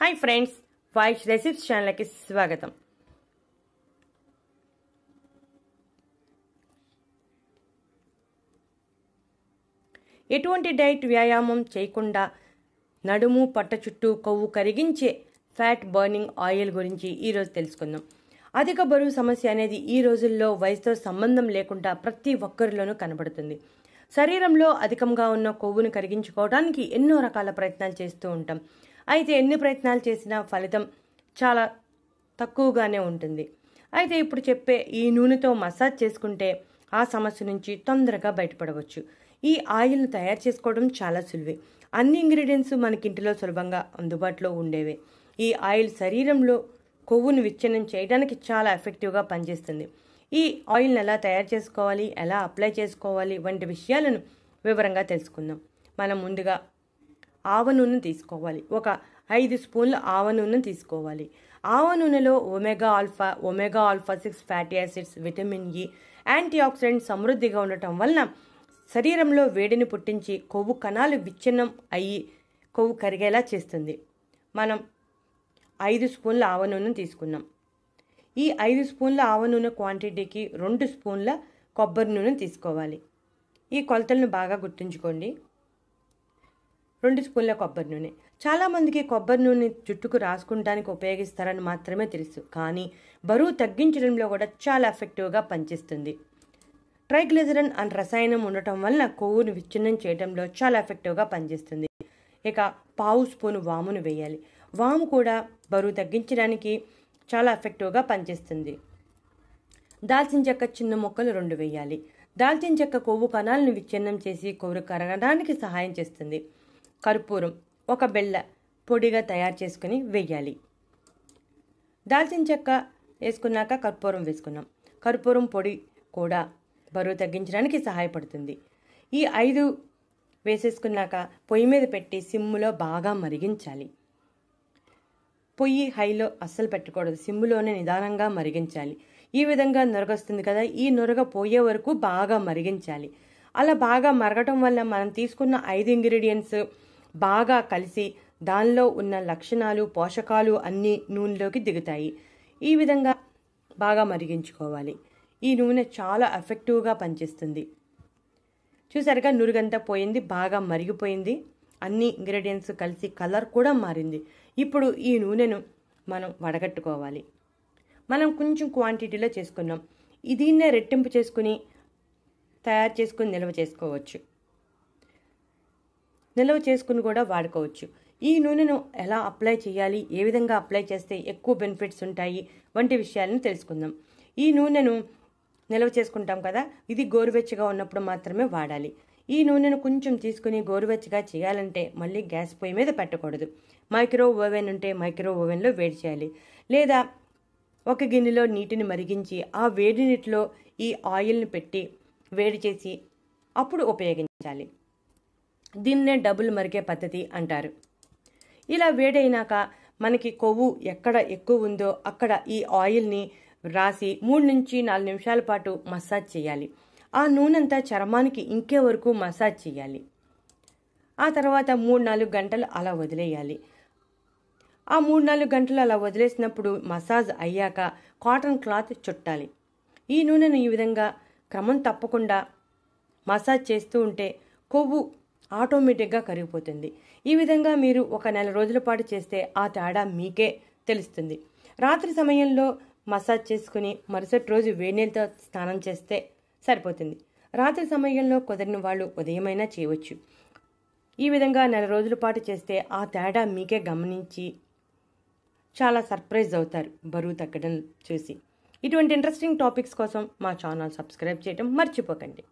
hi friends voice recipes ఛానల్కి స్వాగతం ఎటువంటి డైట్ వ్యాయామం చేయకుండా నడుము పట్ట చుట్టూ కొవ్వు కరిగించే ఫ్యాట్ బర్నింగ్ ఆయిల్ గురించి ఈరోజు తెలుసుకుందాం అధిక బరువు సమస్య అనేది ఈ రోజుల్లో వయసుతో సంబంధం లేకుండా ప్రతి ఒక్కరిలోనూ కనబడుతుంది శరీరంలో అధికంగా ఉన్న కొవ్వును కరిగించుకోవడానికి ఎన్నో రకాల ప్రయత్నాలు చేస్తూ ఉంటాం అయితే ఎన్ని ప్రయత్నాలు చేసినా ఫలితం చాలా తక్కువగానే ఉంటుంది అయితే ఇప్పుడు చెప్పే ఈ నూనెతో మసాజ్ చేసుకుంటే ఆ సమస్య నుంచి తొందరగా బయటపడవచ్చు ఈ ఆయిల్ను తయారు చేసుకోవడం చాలా సులువే అన్ని ఇంగ్రీడియంట్స్ మనకింటిలో సులభంగా అందుబాటులో ఉండేవి ఈ ఆయిల్ శరీరంలో కొవ్వును విచ్ఛిన్నం చేయడానికి చాలా ఎఫెక్టివ్గా పనిచేస్తుంది ఈ ఆయిల్ని ఎలా తయారు చేసుకోవాలి ఎలా అప్లై చేసుకోవాలి వంటి విషయాలను వివరంగా తెలుసుకుందాం మనం ముందుగా ఆవ నూనె తీసుకోవాలి ఒక ఐదు స్పూన్లు ఆవ నూనె తీసుకోవాలి ఆవ నూనెలో omega alpha omega alpha six fatty acids vitamin E e, antioxidant సమృద్ధిగా ఉండటం వలన శరీరంలో వేడిని పుట్టించి కొవ్వు కణాలు విచ్ఛిన్నం అయ్యి కొవ్వు కరిగేలా చేస్తుంది మనం ఐదు స్పూన్ల ఆవ నూనె తీసుకున్నాం ఈ ఐదు స్పూన్ల ఆవ నూనె క్వాంటిటీకి రెండు స్పూన్ల కొబ్బరి నూనె తీసుకోవాలి ఈ కొలతలను బాగా గుర్తుంచుకోండి రెండు స్పూన్ల కొబ్బరి నూనె చాలామందికి కొబ్బరి నూనె జుట్టుకు రాసుకుంటానికి ఉపయోగిస్తారని మాత్రమే తెలుసు కానీ బరువు తగ్గించడంలో కూడా చాలా ఎఫెక్టివ్గా పనిచేస్తుంది ట్రైగ్లెజరన్ అండ్ రసాయనం ఉండటం వలన కొవ్వును విచ్ఛిన్నం చేయడంలో చాలా ఎఫెక్టివ్గా పనిచేస్తుంది ఇక పావు స్పూన్ వామును వేయాలి వాము కూడా బరువు తగ్గించడానికి చాలా ఎఫెక్టివ్గా పనిచేస్తుంది దాల్చిన చెక్క చిన్న మొక్కలు రెండు వేయాలి దాల్చిన చెక్క కొవ్వు కణాలను విచ్ఛిన్నం చేసి కొవ్వు కరగడానికి సహాయం చేస్తుంది కర్పూరం ఒక బెల్ల పొడిగా తయారు చేసుకుని వేయాలి దాల్చిన చెక్క వేసుకున్నాక కర్పూరం వేసుకున్నాం కర్పూరం పొడి కూడా బరువు తగ్గించడానికి సహాయపడుతుంది ఈ ఐదు వేసేసుకున్నాక పొయ్యి మీద పెట్టి సిమ్ములో బాగా మరిగించాలి పొయ్యి హైలో అస్సలు పెట్టకూడదు సిమ్ములోనే నిదానంగా మరిగించాలి ఈ విధంగా నొరగొస్తుంది కదా ఈ నొరగ పోయే వరకు బాగా మరిగించాలి అలా బాగా మరగటం వల్ల మనం తీసుకున్న ఐదు ఇంగ్రీడియంట్స్ బాగా కలిసి దానిలో ఉన్న లక్షణాలు పోషకాలు అన్నీ నూనెలోకి దిగుతాయి ఈ విధంగా బాగా మరిగించుకోవాలి ఈ నూనె చాలా ఎఫెక్టివ్గా పనిచేస్తుంది చూసారుగా నురుగంతా పోయింది బాగా మరిగిపోయింది అన్ని ఇంగ్రీడియంట్స్ కలిసి కలర్ కూడా మారింది ఇప్పుడు ఈ నూనెను మనం వడగట్టుకోవాలి మనం కొంచెం క్వాంటిటీలో చేసుకున్నాం దీన్నే రెట్టింపు చేసుకుని తయారు చేసుకుని నిల్వ చేసుకోవచ్చు నిల్వ చేసుకుని కూడా వాడుకోవచ్చు ఈ నూనెను ఎలా అప్లై చేయాలి ఏ విధంగా అప్లై చేస్తే ఎక్కువ బెనిఫిట్స్ ఉంటాయి వంటి విషయాలను తెలుసుకుందాం ఈ నూనెను నిల్వ చేసుకుంటాం కదా ఇది గోరువెచ్చగా ఉన్నప్పుడు మాత్రమే వాడాలి ఈ నూనెను కొంచెం తీసుకుని గోరువెచ్చగా చేయాలంటే మళ్ళీ గ్యాస్ పొయ్యి మీద పెట్టకూడదు మైక్రో ఓవెన్ ఉంటే మైక్రో ఓవెన్లో వేడి చేయాలి లేదా ఒక గిన్నెలో నీటిని మరిగించి ఆ వేడి నీటిలో ఈ ఆయిల్ని పెట్టి వేడి చేసి అప్పుడు ఉపయోగించాలి దీన్నే డబ్బులు మరిగే పద్ధతి అంటారు ఇలా వేడైనాక మనకి కొవ్వు ఎక్కడ ఎక్కువ ఉందో అక్కడ ఈ ఆయిల్ని రాసి మూడు నుంచి నాలుగు నిమిషాల పాటు మసాజ్ చేయాలి ఆ నూనెంతా చర్మానికి ఇంకే వరకు మసాజ్ చేయాలి ఆ తర్వాత మూడు నాలుగు గంటలు అలా వదిలేయాలి ఆ మూడు నాలుగు గంటలు అలా వదిలేసినప్పుడు మసాజ్ అయ్యాక కాటన్ క్లాత్ చుట్టాలి ఈ నూనెను ఈ విధంగా క్రమం తప్పకుండా మసాజ్ చేస్తూ ఉంటే కొవ్వు ఆటోమేటిక్గా కరిగిపోతుంది ఈ విధంగా మీరు ఒక నెల రోజుల పాటు చేస్తే ఆ తేడా మీకే తెలుస్తుంది రాత్రి సమయంలో మసాజ్ చేసుకుని మరుసటి రోజు వేణీలతో స్నానం చేస్తే సరిపోతుంది రాత్రి సమయంలో కుదరిన వాళ్ళు ఉదయమైనా చేయవచ్చు ఈ విధంగా నెల రోజుల పాటు చేస్తే ఆ తేడా మీకే గమనించి చాలా సర్ప్రైజ్ అవుతారు బరువు తగ్గడం చూసి ఇటువంటి ఇంట్రెస్టింగ్ టాపిక్స్ కోసం మా ఛానల్ సబ్స్క్రైబ్ చేయడం మర్చిపోకండి